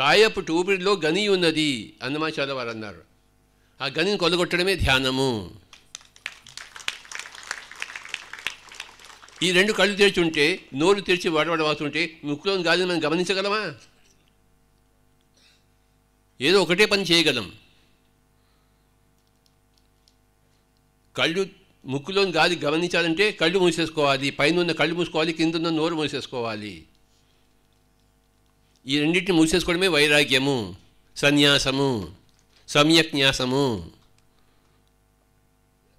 కాయపు టూపిడిలో గని ఉన్నది అన్నమాచార్య వారు అన్నారు ఆ గనిని కొలగొట్టడమే ధ్యానము ఈ రెండు కళ్ళు తెరిచి ఉంటే నోరు తెరిచి వాడవాడవాతుంటే ముక్కులోని గాలిని మనం గమనించగలమా ఏదో ఒకటే పని చేయగలం కళ్ళు ముక్కులోని గాలి గమనించాలంటే కళ్ళు మూసేసుకోవాలి పైన కళ్ళు మూసుకోవాలి కింద ఉన్న నోరు మూసేసుకోవాలి ఈ రెండింటిని మూసేసుకోవడమే వైరాగ్యము సన్యాసము సమ్యక్న్యాసము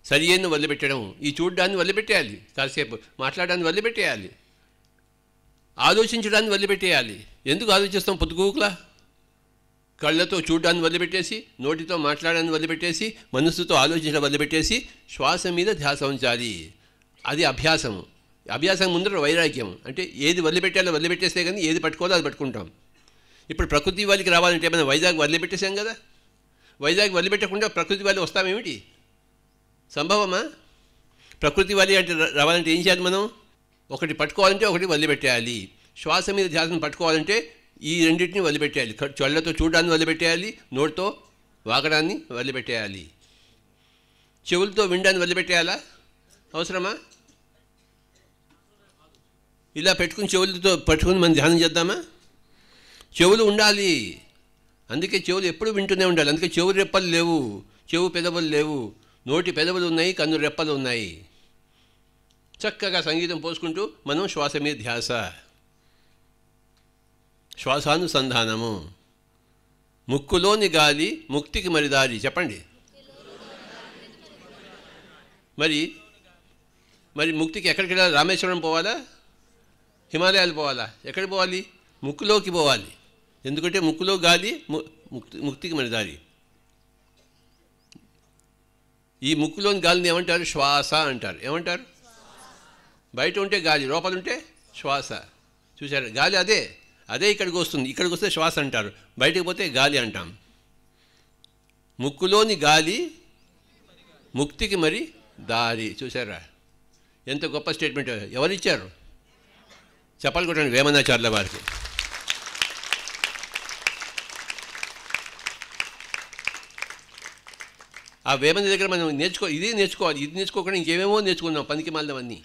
సరి అయిన వదిలిపెట్టడం ఈ చూడడాన్ని వదిలిపెట్టేయాలి కాసేపు మాట్లాడడాన్ని వదిలిపెట్టేయాలి ఆలోచించడాన్ని వదిలిపెట్టేయాలి ఎందుకు ఆలోచిస్తాం పొద్దుగూకులా కళ్ళతో చూడ్డాన్ని వదిలిపెట్టేసి నోటితో మాట్లాడాన్ని వదిలిపెట్టేసి మనస్సుతో ఆలోచించడం వదిలిపెట్టేసి శ్వాస మీద ధ్యాస ఉంచాలి అది అభ్యాసము అభ్యాసం ముందర వైరాగ్యం అంటే ఏది వదిలిపెట్టాలో వదిలిపెట్టేస్తే కానీ ఏది పట్టుకోవాలో అది పట్టుకుంటాం ఇప్పుడు ప్రకృతి వాళ్ళకి రావాలంటే మనం వైజాగ్ వదిలిపెట్టేసాం కదా వైజాగ్ వదిలిపెట్టకుండా ప్రకృతి వాళ్ళు వస్తామేమిటి సంభవమా ప్రకృతి వాళ్ళు అంటే రావాలంటే ఏం చేయాలి మనం ఒకటి పట్టుకోవాలంటే ఒకటి వదిలిపెట్టేయాలి శ్వాస మీద ధ్యాసను పట్టుకోవాలంటే ఈ రెండింటిని వదిలిపెట్టేయాలి చొల్లతో చూడడాన్ని వదిలిపెట్టేయాలి నోటితో వాగడాన్ని వదిలిపెట్టేయాలి చెవులతో వినడాన్ని వదిలిపెట్టేయాలా అవసరమా ఇలా పెట్టుకుని చెవులతో పట్టుకుని మనం ధ్యానం చేద్దామా చెవులు ఉండాలి అందుకే చెవులు ఎప్పుడు వింటూనే ఉండాలి అందుకే చెవు రెప్పలు లేవు చెవు పెదవులు లేవు నోటి పెదవులు ఉన్నాయి కన్ను రెప్పలు ఉన్నాయి చక్కగా సంగీతం పోసుకుంటూ మనం శ్వాస మీద ధ్యాస శ్వాసానుసంధానము ముక్కులోని గాలి ముక్తికి మరి దారి చెప్పండి మరి మరి ముక్తికి ఎక్కడికి వెళ్ళాలి రామేశ్వరం పోవాలా హిమాలయాలు పోవాలా ఎక్కడ పోవాలి ముక్కులోకి పోవాలి ఎందుకంటే ముక్కులో గాలి ముక్తి ముక్తికి మరి దారి ఈ ముక్కులోని గాలిని ఏమంటారు శ్వాస అంటారు ఏమంటారు బయట ఉంటే గాలి లోపలుంటే శ్వాస చూసారు గాలి అదే అదే ఇక్కడికి వస్తుంది ఇక్కడికి వస్తే శ్వాస అంటారు బయటకు పోతే గాలి అంటాం ముక్కులోని గాలి ముక్తికి మరి దారి చూసారా ఎంత గొప్ప స్టేట్మెంట్ ఎవరిచ్చారు చెప్పాలి కొట్టండి వేమనాచార్ల వారికి ఆ వేమన దగ్గర మనం నేర్చుకో ఇది నేర్చుకోవాలి ఇది నేర్చుకోకుండా ఇంకేమేమో నేర్చుకున్నాం పనికి మాలినవన్నీ